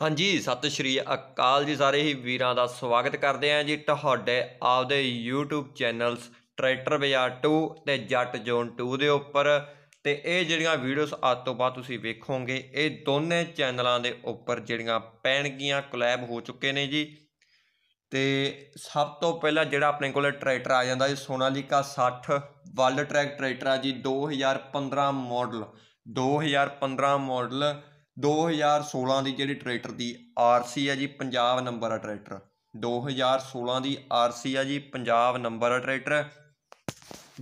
ਹਾਂਜੀ ਸਤਿ ਸ਼੍ਰੀ ਅਕਾਲ ਜੀ ਸਾਰੇ ਹੀ ਵੀਰਾਂ ਦਾ ਸਵਾਗਤ ਕਰਦੇ ਆਂ ਜੀ ਤੁਹਾਡੇ ਆਪਦੇ YouTube ਚੈਨਲਸ ਟਰੈਕਟਰ ਬਾਜ਼ਾਰ 2 ਤੇ ਜੱਟ ਜ਼ੋਨ 2 ਦੇ ਉੱਪਰ ਤੇ ਇਹ ਜਿਹੜੀਆਂ ਵੀਡੀਓਜ਼ ਅੱਜ ਤੋਂ ਬਾਅਦ ਤੁਸੀਂ ਵੇਖੋਗੇ ਇਹ ਦੋਨੇ ਚੈਨਲਾਂ ਦੇ ਉੱਪਰ ਜਿਹੜੀਆਂ ਪੈਣਗੀਆਂ ਕੋਲੈਬ ਹੋ ਚੁੱਕੇ ਨੇ ਜੀ ਤੇ ਸਭ ਤੋਂ ਪਹਿਲਾਂ ਜਿਹੜਾ ਆਪਣੇ ਕੋਲ ਟਰੈਕਟਰ ਆ ਜਾਂਦਾ ਜੀ ਸੋਨਾਲੀਕਾ 60 ਵਰਲਡ ਟਰੈਕ ਟਰੈਕਟਰ ਆ ਜੀ 2015 ਮਾਡਲ 2015 ਮਾਡਲ 2016 ਦੀ ਜਿਹੜੀ ਟਰੈਕਟਰ ਦੀ ਆਰਸੀ ਹੈ ਜੀ ਪੰਜਾਬ ਨੰਬਰ ਆ ਟਰੈਕਟਰ 2016 ਦੀ ਆਰਸੀ ਹੈ ਜੀ ਪੰਜਾਬ ਨੰਬਰ ਆ ਟਰੈਕਟਰ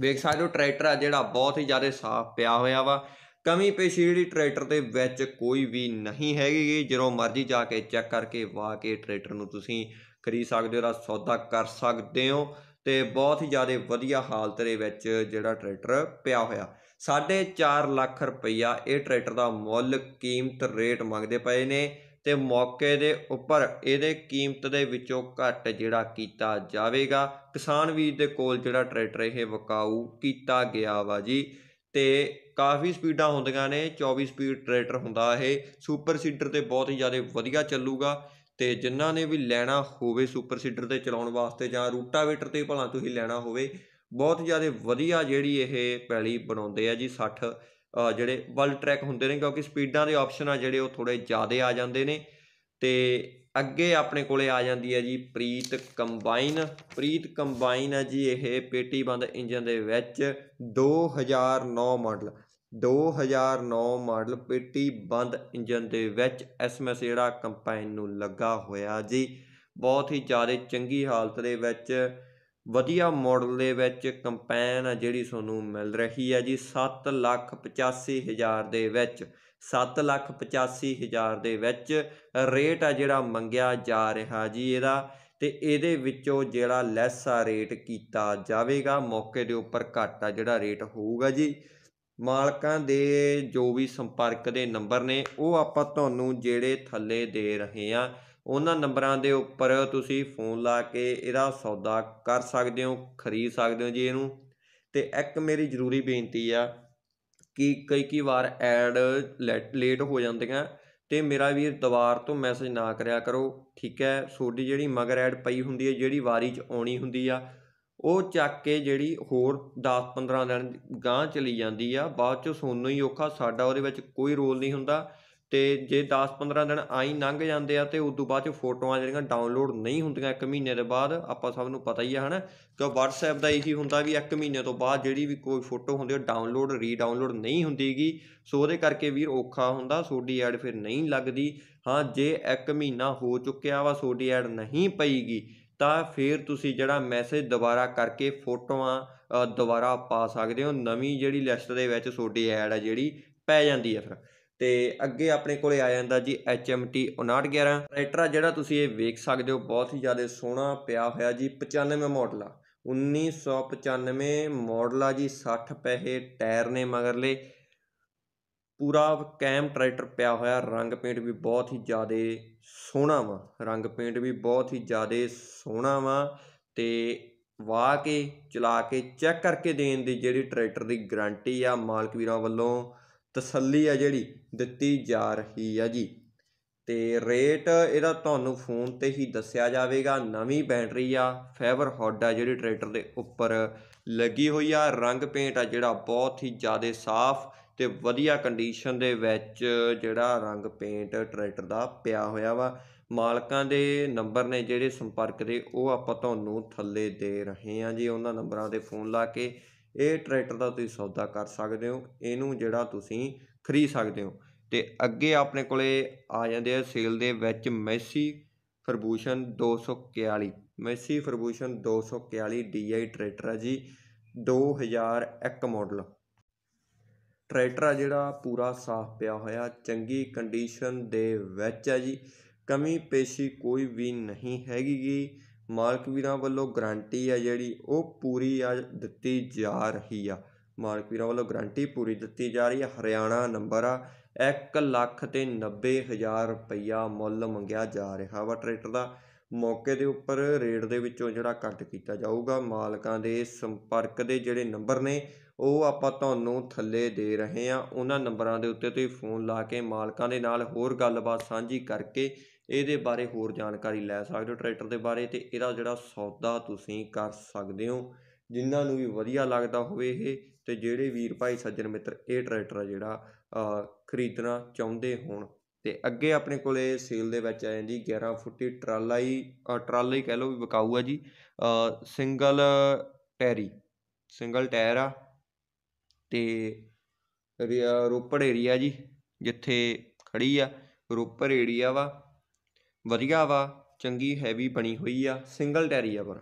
ਵੇਖ ਸਕਦੇ ਹੋ ਟਰੈਕਟਰ ਆ ਜਿਹੜਾ ਬਹੁਤ ਹੀ ਜ਼ਿਆਦਾ ਸਾਫ਼ ਪਿਆ ਹੋਇਆ ਵਾ ਕਮੀ ਪੇਸ਼ੀ ਜਿਹੜੀ ਟਰੈਕਟਰ ਦੇ ਵਿੱਚ ਕੋਈ ਵੀ ਨਹੀਂ ਹੈਗੀ ਜਦੋਂ ਮਰਜ਼ੀ ਜਾ ਕੇ ਚੈੱਕ ਕਰਕੇ ਵਾ ਕੇ ਟਰੈਕਟਰ ਨੂੰ ਤੁਸੀਂ ਖਰੀਦ ਸਕਦੇ ਹੋ ਦਾ ਸੌਦਾ ਕਰ ਸਕਦੇ ਹੋ ਤੇ ਬਹੁਤ ਹੀ ਜ਼ਿਆਦਾ ਵਧੀਆ ਹਾਲਤ ਦੇ ਵਿੱਚ ਜਿਹੜਾ ਟਰੈਕਟਰ ਪਿਆ ਹੋਇਆ 4.5 ਲੱਖ ਰੁਪਈਆ ਇਹ ਟਰੈਕਟਰ ਦਾ ਮੁੱਲ ਕੀਮਤ ਰੇਟ ਮੰਗਦੇ ਪਏ ਨੇ ਤੇ ਮੌਕੇ ਦੇ ਉੱਪਰ ਇਹਦੇ ਕੀਮਤ ਦੇ ਵਿੱਚੋਂ ਘੱਟ ਜਿਹੜਾ ਕੀਤਾ ਜਾਵੇਗਾ ਕਿਸਾਨ ਵੀਰ ਦੇ ਕੋਲ ਜਿਹੜਾ ਟਰੈਕਟਰ ਇਹ ਵਕਾਊ ਕੀਤਾ ਗਿਆ ਵਾ ਜੀ ਤੇ ਕਾਫੀ ਸਪੀਡਾਂ ਹੁੰਦੀਆਂ ਨੇ 24 ਸਪੀਡ ਟਰੈਕਟਰ ਹੁੰਦਾ ਇਹ ਸੁਪਰ ਸੀਡਰ ਤੇ ਬਹੁਤ ਹੀ ਜ਼ਿਆਦਾ ਵਧੀਆ ਚੱਲੂਗਾ ਤੇ ਜਿਨ੍ਹਾਂ ਨੇ ਵੀ ਲੈਣਾ ਹੋਵੇ ਸੁਪਰ ਸੀਡਰ ਤੇ ਚਲਾਉਣ ਵਾਸਤੇ ਜਾਂ ਰੂਟਾਵੇਟਰ ਤੇ ਭਲਾ ਤੁਸੀਂ ਲੈਣਾ ਹੋਵੇ ਬਹੁਤ ਜ਼ਿਆਦਾ ਵਧੀਆ ਜਿਹੜੀ ਇਹ ਪੈਲੀ ਬਣਾਉਂਦੇ ਆ ਜੀ 60 ਜਿਹੜੇ ਵਰਲਡ ਟਰੈਕ ਹੁੰਦੇ ਨੇ ਕਿਉਂਕਿ ਸਪੀਡਾਂ ਦੇ ਆਪਸ਼ਨ ਆ ਜਿਹੜੇ ਉਹ ਥੋੜੇ ਜ਼ਿਆਦਾ ਆ ਜਾਂਦੇ ਨੇ ਤੇ ਅੱਗੇ ਆਪਣੇ ਕੋਲੇ ਆ ਜਾਂਦੀ ਹੈ ਜੀ ਪ੍ਰੀਤ ਕੰਬਾਈਨ ਪ੍ਰੀਤ ਕੰਬਾਈਨ ਹੈ ਜੀ ਇਹ ਪੇਟੀ ਬੰਦ ਇੰਜਨ ਦੇ ਵਿੱਚ 2009 ਮਾਡਲ 2009 ਮਾਡਲ ਪੇਟੀ ਬੰਦ ਇੰਜਨ ਦੇ ਵਿੱਚ ਐਸਐਮਐਸ ਜਿਹੜਾ ਕੰਬਾਈਨ ਨੂੰ ਲੱਗਾ ਹੋਇਆ ਜੀ ਬਹੁਤ ਹੀ ਜ਼ਿਆਦਾ ਚੰਗੀ ਹਾਲਤ ਦੇ ਵਿੱਚ ਵਧੀਆ ਮਾਡਲ ਦੇ ਵਿੱਚ ਕੰਪੈਨ ਆ ਜਿਹੜੀ ਤੁਹਾਨੂੰ ਮਿਲ ਰਹੀ ਹੈ ਜੀ 785000 ਦੇ ਵਿੱਚ 785000 ਦੇ ਵਿੱਚ ਰੇਟ ਆ ਜਿਹੜਾ ਮੰਗਿਆ ਜਾ ਰਿਹਾ ਜੀ ਇਹਦਾ ਤੇ ਇਹਦੇ ਵਿੱਚੋਂ ਜਿਹੜਾ ਲੈਸ ਆ ਰੇਟ ਕੀਤਾ ਜਾਵੇਗਾ ਮੌਕੇ ਦੇ ਉੱਪਰ ਘੱਟ ਆ ਜਿਹੜਾ ਰੇਟ ਹੋਊਗਾ ਜੀ ਮਾਲਕਾਂ ਦੇ ਜੋ ਵੀ ਸੰਪਰਕ ਦੇ ਨੰਬਰ ਨੇ ਉਹ ਆਪਾਂ ਤੁਹਾਨੂੰ ਜਿਹੜੇ ਥੱਲੇ ਦੇ ਰਹੇ ਆ ਉਹਨਾਂ ਨੰਬਰਾਂ ਦੇ ਉੱਪਰ ਤੁਸੀਂ ਫੋਨ ਲਾ ਕੇ ਇਹਦਾ ਸੌਦਾ ਕਰ ਸਕਦੇ ਹੋ ਖਰੀਦ ਸਕਦੇ ਹੋ ਜੀ ਇਹਨੂੰ ਤੇ ਇੱਕ ਮੇਰੀ ਜ਼ਰੂਰੀ ਬੇਨਤੀ ਆ ਕਿ ਕਈ ਕਈ ਵਾਰ ਐਡ ਲੇਟ ਹੋ ਜਾਂਦੀਆਂ ਤੇ ਮੇਰਾ ਵੀਰ ਦੁਬਾਰ ਤੋਂ ਮੈਸੇਜ ਨਾ ਕਰਿਆ ਕਰੋ ਠੀਕ ਹੈ ਸੋਡੀ ਜਿਹੜੀ ਮਗਰ ਐਡ ਪਈ ਹੁੰਦੀ ਹੈ ਜਿਹੜੀ ਵਾਰੀ 'ਚ ਆਉਣੀ ਹੁੰਦੀ ਆ ਉਹ ਚੱਕ ਕੇ ਜਿਹੜੀ ਹੋਰ 10-15 ਦਿਨ ਗਾਂ ਚਲੀ ਜਾਂਦੀ ਆ ਬਾਅਦ 'ਚ ਸੋਨੂੰ ਹੀ ਔਖਾ ਸਾਡਾ ਉਹਦੇ ਵਿੱਚ ਕੋਈ ਰੋਲ ਨਹੀਂ ਹੁੰਦਾ ਤੇ ਜੇ 10-15 ਦਿਨ ਆਈ ਲੰਘ ਜਾਂਦੇ ਆ ਤੇ ਉਸ ਤੋਂ ਬਾਅਦ ਚ ਫੋਟੋਆਂ ਜਿਹੜੀਆਂ ਡਾਊਨਲੋਡ ਨਹੀਂ ਹੁੰਦੀਆਂ ਇੱਕ ਮਹੀਨੇ ਦੇ ਬਾਅਦ ਆਪਾਂ ਸਭ ਨੂੰ ਪਤਾ ਹੀ ਆ ਹਨਾ ਕਿ WhatsApp ਦਾ ਇਹੀ ਹੁੰਦਾ ਵੀ ਇੱਕ ਮਹੀਨੇ ਤੋਂ ਬਾਅਦ ਜਿਹੜੀ ਵੀ ਕੋਈ ਫੋਟੋ ਹੁੰਦੀ ਹੈ ਡਾਊਨਲੋਡ ਰੀਡਾਊਨਲੋਡ ਨਹੀਂ ਹੁੰਦੀਗੀ ਸੋ ਉਹਦੇ ਕਰਕੇ ਵੀਰ ਔਖਾ ਹੁੰਦਾ ਸੋਡੀ ਐਡ ਫਿਰ ਨਹੀਂ ਲੱਗਦੀ ਹਾਂ ਜੇ ਇੱਕ ਮਹੀਨਾ ਹੋ ਚੁੱਕਿਆ ਵਾ ਸੋਡੀ ਐਡ ਨਹੀਂ ਪਈਗੀ ਤਾਂ ਫਿਰ ਤੁਸੀਂ ਜਿਹੜਾ ਮੈਸੇਜ ਦੁਬਾਰਾ ਕਰਕੇ ਫੋਟੋਆਂ ਦੁਬਾਰਾ ਪਾ ਸਕਦੇ ਹੋ ਨਵੀਂ ਜਿਹੜੀ ਲਿਸਟ ਦੇ ਵਿੱਚ ਸੋਡੀ ਐਡ ਹੈ ਜਿਹੜੀ ਪੈ ਜਾਂਦੀ ਹੈ ਫਿਰ ਤੇ ਅੱਗੇ ਆਪਣੇ ਕੋਲੇ ਆ ਜਾਂਦਾ ਜੀ HMT 5911 ਟਰੈਕਟਰ ਆ ਜਿਹੜਾ ਤੁਸੀਂ ਇਹ ਵੇਖ ਸਕਦੇ ਹੋ ਬਹੁਤ ਹੀ ਜ਼ਿਆਦਾ ਸੋਹਣਾ ਪਿਆ ਹੋਇਆ ਜੀ 95 ਮਾਡਲ ਆ 1995 ਮਾਡਲ ਆ ਜੀ 60 ਪੈਸੇ ਟਾਇਰ ਨੇ ਮਗਰਲੇ ਪੂਰਾ ਕੈਮ ਟਰੈਕਟਰ ਪਿਆ ਹੋਇਆ ਰੰਗ ਪੇਂਟ ਵੀ ਬਹੁਤ ਹੀ ਜ਼ਿਆਦਾ ਸੋਹਣਾ ਵਾ ਰੰਗ ਪੇਂਟ ਵੀ ਬਹੁਤ ਹੀ ਜ਼ਿਆਦਾ ਸੋਹਣਾ ਵਾ ਤੇ ਵਾ ਕੇ ਚਲਾ ਕੇ ਚੈੱਕ ਕਰਕੇ ਦੇਣ ਦੀ ਜਿਹੜੀ ਟਰੈਕਟਰ ਦੀ ਗਾਰੰਟੀ ਆ ਮਾਲਕ ਵੀਰਾਂ ਵੱਲੋਂ ਤਸੱਲੀ ਆ ਜਿਹੜੀ ਦਿੱਤੀ ਜਾ ਰਹੀ ਆ ਜੀ ਤੇ ਰੇਟ ਇਹਦਾ ਤੁਹਾਨੂੰ ਫੋਨ ਤੇ ਹੀ ਦੱਸਿਆ ਜਾਵੇਗਾ ਨਵੀਂ ਬੈਟਰੀ ਆ ਫਾਈਬਰ ਹੌਡ ਆ ਜਿਹੜੀ ਟਰੈਕਟਰ ਦੇ ਉੱਪਰ ਲੱਗੀ ਹੋਈ ਆ ਰੰਗ ਪੇਂਟ ਆ ਜਿਹੜਾ ਬਹੁਤ ਹੀ ਜ਼ਿਆਦਾ ਸਾਫ਼ ਤੇ ਵਧੀਆ ਕੰਡੀਸ਼ਨ ਦੇ ਵਿੱਚ ਜਿਹੜਾ ਰੰਗ ਪੇਂਟ ਟਰੈਕਟਰ ਦਾ ਪਿਆ ਹੋਇਆ ਵਾ ਮਾਲਕਾਂ ਦੇ ਨੰਬਰ ਨੇ ਜਿਹੜੇ ਸੰਪਰਕ ਦੇ ਉਹ ਆਪਾਂ ਤੁਹਾਨੂੰ ਥੱਲੇ ਦੇ ਰਹੇ ਹਾਂ ਜੀ ਉਹਨਾਂ ਨੰਬਰਾਂ ਤੇ ਫੋਨ ਲਾ ਕੇ ਇਹ ਟਰੈਕਟਰ ਦਾ ਤੁਸੀਂ ਸੌਦਾ ਕਰ ਸਕਦੇ ਹੋ ਇਹਨੂੰ ਜਿਹੜਾ ਤੁਸੀਂ ਖਰੀਦ ਸਕਦੇ ਹੋ ਤੇ ਅੱਗੇ ਆਪਣੇ ਕੋਲੇ ਆ ਜਾਂਦੇ ਆ ਸੇਲ ਦੇ ਵਿੱਚ Massey Ferguson 241 Massey Ferguson 241 DI tractor ਹੈ ਜੀ 2001 ਮਾਡਲ ਟਰੈਕਟਰ ਆ ਜਿਹੜਾ ਪੂਰਾ ਸਾਫ਼ ਪਿਆ ਹੋਇਆ ਚੰਗੀ ਕੰਡੀਸ਼ਨ ਦੇ ਵਿੱਚ ਹੈ ਜੀ ਕਮੀ ਪੇਸ਼ੀ ਕੋਈ ਵੀ ਨਹੀਂ ਹੈਗੀ ਮਾਲਕ ਵੀਰਾਂ ਵੱਲੋਂ ਗਰੰਟੀ ਆ ਜਿਹੜੀ ਉਹ ਪੂਰੀ ਆ ਦਿੱਤੀ ਜਾ ਰਹੀ ਆ ਮਾਲਕ ਵੀਰਾਂ ਵੱਲੋਂ ਗਰੰਟੀ ਪੂਰੀ ਦਿੱਤੀ ਜਾ ਰਹੀ ਆ ਹਰਿਆਣਾ ਨੰਬਰ ਆ 1 ਲੱਖ ਤੇ 90 ਹਜ਼ਾਰ ਰੁਪਇਆ ਮੁੱਲ ਮੰਗਿਆ ਜਾ ਰਿਹਾ ਵਾ ਟਰੈਕਟਰ ਦਾ ਮੌਕੇ ਦੇ ਉੱਪਰ ਰੇਟ ਦੇ ਵਿੱਚੋਂ ਜਿਹੜਾ ਕੱਟ ਕੀਤਾ ਜਾਊਗਾ ਮਾਲਕਾਂ ਦੇ ਸੰਪਰਕ ਦੇ ਜਿਹੜੇ ਨੰਬਰ ਨੇ ਉਹ ਆਪਾਂ ਤੁਹਾਨੂੰ ਥੱਲੇ ਦੇ ਰਹੇ ਹਾਂ ਉਹਨਾਂ ਨੰਬਰਾਂ ਦੇ ਉੱਤੇ ਤੁਸੀਂ ਫੋਨ ਲਾ ਕੇ ਮਾਲਕਾਂ ਦੇ ਨਾਲ ਹੋਰ ਗੱਲਬਾਤ ਸਾਂਝੀ ਕਰਕੇ ਇਹਦੇ ਬਾਰੇ ਹੋਰ ਜਾਣਕਾਰੀ ਲੈ ਸਕਦੇ ਹੋ ਟਰੈਕਟਰ ਦੇ ਬਾਰੇ ਤੇ ਇਹਦਾ ਜਿਹੜਾ ਸੌਦਾ ਤੁਸੀਂ ਕਰ ਸਕਦੇ ਹੋ ਜਿਨ੍ਹਾਂ ਨੂੰ ਵੀ ਵਧੀਆ ਲੱਗਦਾ ਹੋਵੇ ਇਹ ਤੇ ਜਿਹੜੇ ਵੀਰ ਭਾਈ ਸੱਜਣ ਮਿੱਤਰ ਇਹ ਟਰੈਕਟਰ ਜਿਹੜਾ ਖਰੀਦਣਾ ਚਾਹੁੰਦੇ ਹੋਣ ਤੇ ਅੱਗੇ ਆਪਣੇ ਕੋਲੇ ਸੇਲ ਦੇ ਵਿੱਚ ਆ ਜਾਂਦੀ 11 ਫੁੱਟੀ ਟਰਾਲਾ ਟਰਾਲੀ ਟਰਾਲਾ ਕਹਿ ਲਓ ਵੀ ਬਕਾਊ ਆ ਜੀ ਸਿੰਗਲ ਟੈਰੀ ਸਿੰਗਲ ਟਾਇਰ ਆ ਤੇ ਰ ਰੋਪੜ ਏਰੀਆ ਜੀ ਜਿੱਥੇ ਖੜੀ ਆ ਰੋਪੜ ਏਰੀਆ ਵਾ ਵਧੀਆ ਵਾ ਚੰਗੀ ਹੈਵੀ ਬਣੀ ਹੋਈ ਆ ਸਿੰਗਲ ਟੈਰੀ ਆ ਪਰ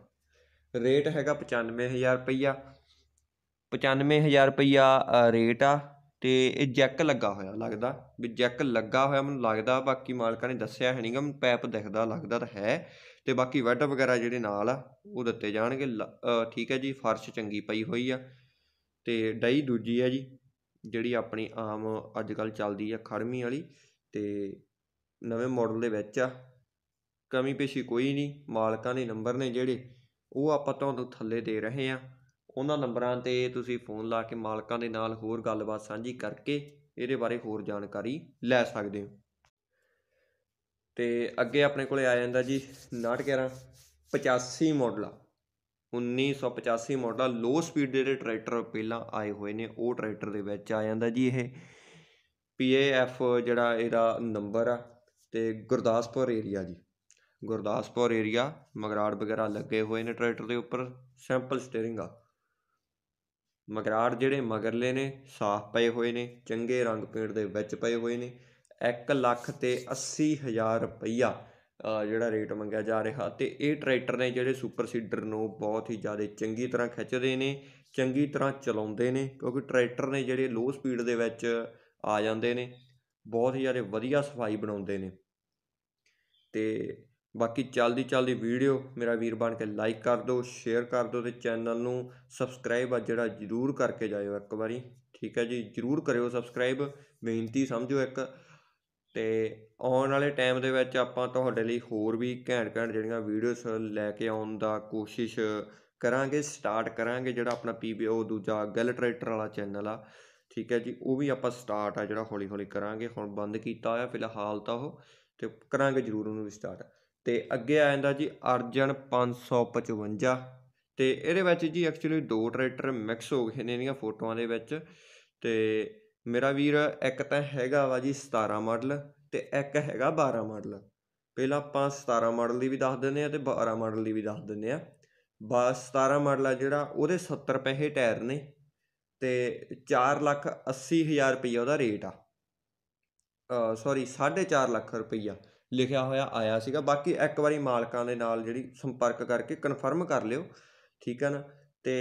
ਰੇਟ ਹੈਗਾ 95000 ਰੁਪਇਆ ਰੁਪਈਆ ਰੁਪਇਆ ਰੁਪਈਆ ਰੇਟ ਆ ਤੇ ਇਹ ਜੈਕ ਲੱਗਾ ਹੋਇਆ ਲੱਗਦਾ ਵੀ ਜੈਕ ਲੱਗਾ ਹੋਇਆ ਮੈਨੂੰ ਲੱਗਦਾ ਬਾਕੀ ਮਾਲਕਾਂ ਨੇ ਦੱਸਿਆ ਹੈ ਨਹੀਂਗਾ ਮੈਨੂੰ ਪੈਪ ਦਿਖਦਾ ਲੱਗਦਾ ਤਾਂ ਹੈ ਤੇ ਬਾਕੀ ਵੈੱਡ ਵਗੈਰਾ ਜਿਹੜੇ ਨਾਲ ਆ ਉਹ ਦਿੱਤੇ ਜਾਣਗੇ ਠੀਕ ਹੈ ਜੀ ਫਰਸ਼ ਚੰਗੀ ਪਈ ਹੋਈ ਆ ਅਤੇ ਡਾਈ ਦੂਜੀ ਹੈ ਜੀ ਜਿਹੜੀ ਆਪਣੀ ਆਮ ਅੱਜ ਕੱਲ੍ਹ ਚੱਲਦੀ ਹੈ ਖੜ੍ਹਵੀਂ ਵਾਲੀ ਅਤੇ ਨਵੇਂ ਮਾਡਲ ਦੇ ਵਿੱਚ ਆ ਕਮੀ ਪੇਸ਼ੀ ਕੋਈ ਨਹੀਂ ਮਾਲਕਾਂ ਦੇ ਨੰਬਰ ਨੇ ਜਿਹੜੇ ਉਹ ਆਪਾਂ ਤੁਹਾਨੂੰ ਥੱਲੇ ਦੇ ਰਹੇ ਹਾਂ ਉਹਨਾਂ ਨੰਬਰਾਂ 'ਤੇ ਤੁਸੀਂ ਫੋਨ ਲਾ ਕੇ ਮਾਲਕਾਂ ਦੇ ਨਾਲ ਹੋਰ ਗੱਲਬਾਤ ਸਾਂਝੀ ਕਰਕੇ ਇਹਦੇ ਬਾਰੇ ਹੋਰ ਜਾਣਕਾਰੀ ਲੈ ਸਕਦੇ ਹੋ ਤੇ ਅੱਗੇ ਆਪਣੇ ਕੋਲੇ ਆ ਜਾਂਦਾ ਜੀ 6911 85 ਮਾਡਲ ਆ 1985 ਮਾਡਲ ਲੋ ਸਪੀਡ ਦੇ ਜਿਹੜੇ ਟਰੈਕਟਰ ਪਹਿਲਾਂ ਆਏ ਹੋਏ ਨੇ ਉਹ ਟਰੈਕਟਰ ਦੇ ਵਿੱਚ ਆ ਜਾਂਦਾ ਜੀ ਇਹ ਪੀਏਐਫ ਜਿਹੜਾ ਇਹਦਾ ਨੰਬਰ ਆ ਤੇ ਗੁਰਦਾਸਪੁਰ ਏਰੀਆ ਜੀ ਗੁਰਦਾਸਪੁਰ ਏਰੀਆ ਮਗਰਾੜ ਵਗੈਰਾ ਲੱਗੇ ਹੋਏ ਨੇ ਟਰੈਕਟਰ ਦੇ ਉੱਪਰ ਸਿੰਪਲ ਸਟੀਅਰਿੰਗ ਆ ਮਗਰਾੜ ਜਿਹੜੇ ਮਗਰਲੇ ਨੇ ਸਾਫ਼ ਪਏ ਹੋਏ ਨੇ ਚੰਗੇ ਰੰਗ ਪੇਂਟ ਦੇ ਵਿੱਚ ਪਏ ਹੋਏ ਨੇ 1 ਲੱਖ ਤੇ 80 ਹਜ਼ਾਰ ਰੁਪਈਆ ਜਿਹੜਾ ਰੇਟ ਮੰਗਿਆ ਜਾ ਰਿਹਾ ਤੇ ਇਹ ਟਰੈਕਟਰ ਨੇ ਜਿਹੜੇ ਸੁਪਰ ਸੀਡਰ ਨੂੰ ਬਹੁਤ ਹੀ ਜ਼ਿਆਦਾ ਚੰਗੀ ਤਰ੍ਹਾਂ ਖਿੱਚਦੇ ਨੇ ਚੰਗੀ ਤਰ੍ਹਾਂ ਚਲਾਉਂਦੇ ਨੇ ਕਿਉਂਕਿ ਟਰੈਕਟਰ ਨੇ ਜਿਹੜੇ ਲੋ ਸਪੀਡ ਦੇ ਵਿੱਚ ਆ ਜਾਂਦੇ ਨੇ ਬਹੁਤ ਹੀ ਜ਼ਿਆਦਾ ਵਧੀਆ ਸਫਾਈ ਬਣਾਉਂਦੇ ਨੇ ਤੇ ਬਾਕੀ ਚੱਲਦੀ ਚੱਲਦੀ ਵੀਡੀਓ ਮੇਰਾ ਵੀਰ ਬਣ ਕੇ ਲਾਈਕ ਕਰ ਦਿਓ ਸ਼ੇਅਰ ਕਰ ਦਿਓ ਤੇ ਚੈਨਲ ਨੂੰ ਸਬਸਕ੍ਰਾਈਬ ਆ ਜਿਹੜਾ ਜਰੂਰ ਕਰਕੇ ਜਾਇਓ ਇੱਕ ਵਾਰੀ ਠੀਕ ਹੈ ਜੀ ਜਰੂਰ ਕਰਿਓ ਸਬਸਕ੍ਰਾਈਬ ਬੇਨਤੀ ਸਮਝੋ ਇੱਕ ਤੇ ਆਉਣ ਵਾਲੇ ਟਾਈਮ ਦੇ ਵਿੱਚ ਆਪਾਂ ਤੁਹਾਡੇ ਲਈ ਹੋਰ ਵੀ ਘੈਂਟ ਘੈਂਟ ਜਿਹੜੀਆਂ ਵੀਡੀਓਸ ਲੈ ਕੇ ਆਉਣ ਦਾ ਕੋਸ਼ਿਸ਼ ਕਰਾਂਗੇ ਸਟਾਰਟ ਕਰਾਂਗੇ ਜਿਹੜਾ ਆਪਣਾ ਪੀਬੀਓ ਦੂਜਾ ਗੱਲ ਟਰੈਕਟਰ ਵਾਲਾ ਚੈਨਲ ਆ ਠੀਕ ਹੈ ਜੀ ਉਹ ਵੀ ਆਪਾਂ ਸਟਾਰਟ ਆ ਜਿਹੜਾ ਹੌਲੀ ਹੌਲੀ ਕਰਾਂਗੇ ਹੁਣ ਬੰਦ ਕੀਤਾ ਹੋਇਆ ਫਿਲਹਾਲ ਤਾਂ ਉਹ ਤੇ ਕਰਾਂਗੇ ਜ਼ਰੂਰ ਉਹਨੂੰ ਵੀ ਸਟਾਰਟ ਤੇ ਅੱਗੇ ਆ ਜਾਂਦਾ ਜੀ ਅਰਜਨ 555 ਤੇ ਇਹਦੇ ਵਿੱਚ ਜੀ ਐਕਚੁਅਲੀ ਦੋ ਟਰੈਕਟਰ ਮਿਕਸ ਹੋ ਗਏ ਨੇ ਇਹਨੀਆਂ ਫੋਟੋਆਂ ਦੇ ਵਿੱਚ ਤੇ ਮੇਰਾ ਵੀਰ ਇੱਕ ਤਾਂ ਹੈਗਾ ਵਾ ਜੀ 17 ਮਾਡਲ ਤੇ ਇੱਕ ਹੈਗਾ 12 ਮਾਡਲ ਪਹਿਲਾਂ ਆਪਾਂ 17 ਮਾਡਲ ਦੀ ਵੀ ਦੱਸ ਦਿੰਦੇ ਆ ਤੇ 12 ਮਾਡਲ ਦੀ ਵੀ ਦੱਸ ਦਿੰਦੇ ਆ ਬਾ 17 ਮਾਡਲ ਆ ਜਿਹੜਾ ਉਹਦੇ 70 ਰੁਪਏ ਟਾਇਰ ਨੇ ਤੇ 4 ਲੱਖ 80 ਹਜ਼ਾਰ ਰੁਪਈਆ ਉਹਦਾ ਰੇਟ ਆ ਸੌਰੀ 4.5 ਲੱਖ ਰੁਪਈਆ ਲਿਖਿਆ ਹੋਇਆ ਆਇਆ ਸੀਗਾ ਬਾਕੀ ਇੱਕ ਵਾਰੀ ਮਾਲਕਾਂ ਦੇ ਨਾਲ ਜਿਹੜੀ ਸੰਪਰਕ ਕਰਕੇ ਕਨਫਰਮ ਕਰ ਲਿਓ ਠੀਕ ਹੈ ਨਾ ਤੇ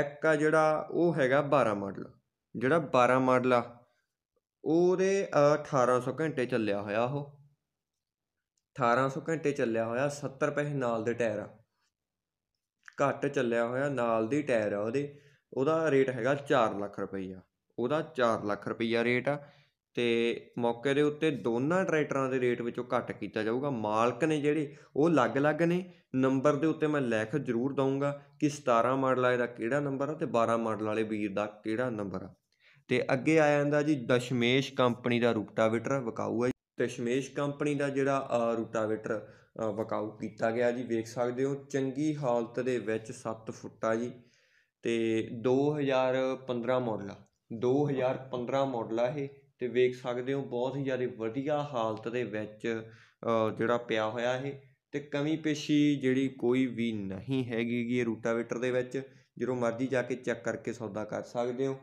ਇੱਕ ਆ ਜਿਹੜਾ ਉਹ ਹੈਗਾ 12 ਮਾਡਲ ਜਿਹੜਾ 12 ਮਾਡਲ ਆ ਉਹਦੇ 1800 ਘੰਟੇ ਚੱਲਿਆ ਹੋਇਆ ਉਹ 1800 ਘੰਟੇ ਚੱਲਿਆ ਹੋਇਆ 70 ਰੁਪਏ ਨਾਲ ਦੇ ਟਾਇਰ ਆ ਘੱਟ ਚੱਲਿਆ ਹੋਇਆ ਨਾਲ ਦੀ ਟਾਇਰ ਆ ਉਹਦੇ ਉਹਦਾ ਰੇਟ ਹੈਗਾ 4 ਲੱਖ ਰੁਪਈਆ ਉਹਦਾ 4 ਲੱਖ ਰੁਪਈਆ ਰੇਟ ਆ ਤੇ ਮੌਕੇ ਦੇ ਉੱਤੇ ਦੋਨਾਂ ਟਰੈਕਟਰਾਂ ਦੇ ਰੇਟ ਵਿੱਚੋਂ ਘੱਟ ਕੀਤਾ ਜਾਊਗਾ ਮਾਲਕ ਨੇ ਜਿਹੜੇ ਉਹ ਅਲੱਗ-ਅਲੱਗ ਨੇ ਨੰਬਰ ਦੇ ਉੱਤੇ ਮੈਂ ਲੇਖ ਜ਼ਰੂਰ ਦਊਂਗਾ ਕਿ 17 ਮਾਡਲ ਵਾਲੇ ਦਾ ਕਿਹੜਾ ਨੰਬਰ ਆ ਤੇ 12 ਮਾਡਲ ਵਾਲੇ ਵੀਰ ਦਾ ਕਿਹੜਾ ਨੰਬਰ ਆ ਤੇ ਅੱਗੇ ਆ ਜਾਂਦਾ ਜੀ ਦਸ਼ਮੇਸ਼ ਕੰਪਨੀ ਦਾ ਰੂਟਾਵੇਟਰ ਵਕਾਊ ਹੈ ਦਸ਼ਮੇਸ਼ ਕੰਪਨੀ ਦਾ ਜਿਹੜਾ ਰੂਟਾਵੇਟਰ ਵਕਾਊ ਕੀਤਾ ਗਿਆ ਜੀ ਵੇਖ ਸਕਦੇ ਹੋ ਚੰਗੀ ਹਾਲਤ ਦੇ ਵਿੱਚ 7 ਫੁੱਟਾ ਜੀ ਤੇ 2015 ਮਾਡਲ ਆ 2015 ਮਾਡਲ ਆ ਇਹ ਤੇ ਵੇਖ ਸਕਦੇ ਹੋ ਬਹੁਤ ਹੀ ਜ਼ਿਆਦਾ ਵਧੀਆ ਹਾਲਤ ਦੇ ਵਿੱਚ ਜਿਹੜਾ ਪਿਆ ਹੋਇਆ ਇਹ ਤੇ ਕਮੀ ਪੇਸ਼ੀ ਜਿਹੜੀ ਕੋਈ ਵੀ ਨਹੀਂ ਹੈਗੀ ਇਹ ਰੂਟਾਵੇਟਰ ਦੇ ਵਿੱਚ ਜਦੋਂ ਮਰਜ਼ੀ ਜਾ ਕੇ ਚੈੱਕ ਕਰਕੇ ਸੌਦਾ ਕਰ ਸਕਦੇ ਹੋ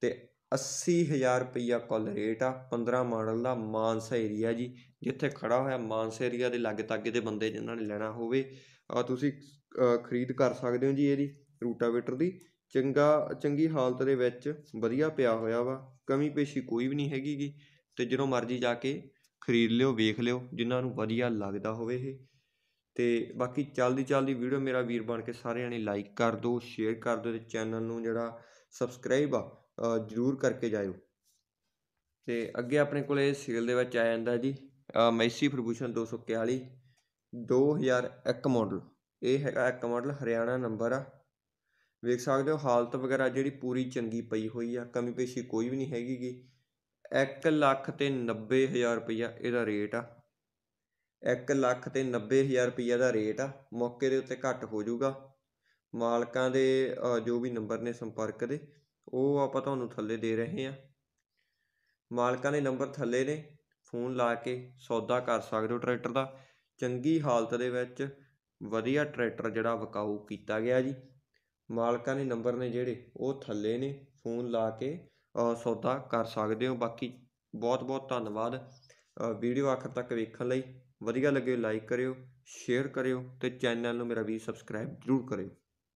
ਤੇ 80000 ਰੁਪਇਆ ਰੁਪਈਆ ਕੁੱਲ ਰੇਟ ਆ 15 ਮਾਡਲ ਦਾ ਮਾਨਸਾ ਏਰੀਆ ਜੀ ਜਿੱਥੇ ਖੜਾ ਹੋਇਆ ਮਾਨਸਾ ਏਰੀਆ ਦੇ ਲਾਗੇ ਤਾਗੇ ਦੇ ਬੰਦੇ ਜਿਨ੍ਹਾਂ ਨੇ ਲੈਣਾ ਹੋਵੇ ਆ ਤੁਸੀਂ ਖਰੀਦ ਕਰ ਸਕਦੇ ਹੋ ਜੀ ਇਹਦੀ ਰੂਟਾਵੇਟਰ ਦੀ ਚੰਗਾ ਚੰਗੀ ਹਾਲਤ ਦੇ ਵਿੱਚ ਵਧੀਆ ਪਿਆ ਹੋਇਆ ਵਾ ਕਮੀ ਪੇਸ਼ੀ ਕੋਈ ਵੀ ਨਹੀਂ ਹੈਗੀ ਜੀ ਤੇ ਜਦੋਂ ਮਰਜ਼ੀ ਜਾ ਕੇ ਖਰੀਦ ਲਿਓ ਵੇਖ ਲਿਓ ਜਿਨ੍ਹਾਂ ਨੂੰ ਵਧੀਆ ਲੱਗਦਾ ਹੋਵੇ ਇਹ ਤੇ ਬਾਕੀ ਚੱਲਦੀ ਚੱਲਦੀ ਵੀਡੀਓ ਮੇਰਾ ਵੀਰ ਬਣ ਕੇ ਸਾਰਿਆਂ ਨੇ ਲਾਈਕ ਕਰ ਦਿਓ ਸ਼ੇਅਰ ਕਰ ਦਿਓ ਤੇ ਚੈਨਲ ਨੂੰ ਜਿਹੜਾ ਸਬਸਕ੍ਰਾਈਬ ਆ ਜ਼ਰੂਰ ਕਰਕੇ ਜਾਇਓ ਤੇ ਅੱਗੇ ਆਪਣੇ ਕੋਲੇ ਸੀਲ ਦੇ ਵਿੱਚ ਆ ਜਾਂਦਾ ਜੀ ਮੈਸੀ ਫਰਬੂਸ਼ਨ 241 2001 ਮਾਡਲ ਇਹ ਹੈਗਾ ਇੱਕ ਮਾਡਲ ਹਰਿਆਣਾ ਨੰਬਰ ਆ ਵੇਖ ਸਕਦੇ ਹੋ ਹਾਲਤ ਵਗੈਰਾ ਜਿਹੜੀ ਪੂਰੀ ਚੰਗੀ ਪਈ ਹੋਈ ਆ ਕਮੀ ਪੇਸ਼ੀ ਕੋਈ ਵੀ ਨਹੀਂ ਹੈਗੀਗੀ 1 ਲੱਖ ਤੇ 90 ਹਜ਼ਾਰ ਇਹਦਾ ਰੇਟ ਆ 1 ਲੱਖ ਤੇ 90 ਹਜ਼ਾਰ ਦਾ ਰੇਟ ਆ ਮੌਕੇ ਦੇ ਉੱਤੇ ਘੱਟ ਹੋ ਜਾਊਗਾ ਮਾਲਕਾਂ ਦੇ ਜੋ ਵੀ ਨੰਬਰ ਨੇ ਸੰਪਰਕ ਦੇ ਉਹ ਆਪਾਂ ਤੁਹਾਨੂੰ ਥੱਲੇ ਦੇ ਰਹੇ ਹਾਂ ਮਾਲਕਾਂ ਦੇ ਨੰਬਰ ਥੱਲੇ ਨੇ ਫੋਨ ਲਾ ਕੇ ਸੌਦਾ ਕਰ ਸਕਦੇ ਹੋ ਟਰੈਕਟਰ ਦਾ ਚੰਗੀ ਹਾਲਤ ਦੇ ਵਿੱਚ ਵਧੀਆ ਟਰੈਕਟਰ ਜਿਹੜਾ ਵਿਕਾਊ ਕੀਤਾ ਗਿਆ ਜੀ ਮਾਲਕਾਂ ਦੇ ਨੰਬਰ ਨੇ ਜਿਹੜੇ ਉਹ ਥੱਲੇ ਨੇ ਫੋਨ ਲਾ ਕੇ ਸੌਦਾ ਕਰ ਸਕਦੇ ਹੋ ਬਾਕੀ ਬਹੁਤ ਬਹੁਤ ਧੰਨਵਾਦ ਵੀਡੀਓ ਆਖਰ ਤੱਕ ਵੇਖਣ ਲਈ ਵਧੀਆ ਲੱਗੇ ਲਾਈਕ ਕਰਿਓ ਸ਼ੇਅਰ ਕਰਿਓ ਤੇ ਚੈਨਲ ਨੂੰ ਮੇਰਾ ਵੀ ਸਬਸਕ੍ਰਾਈਬ ਜ਼ਰੂਰ ਕਰਿਓ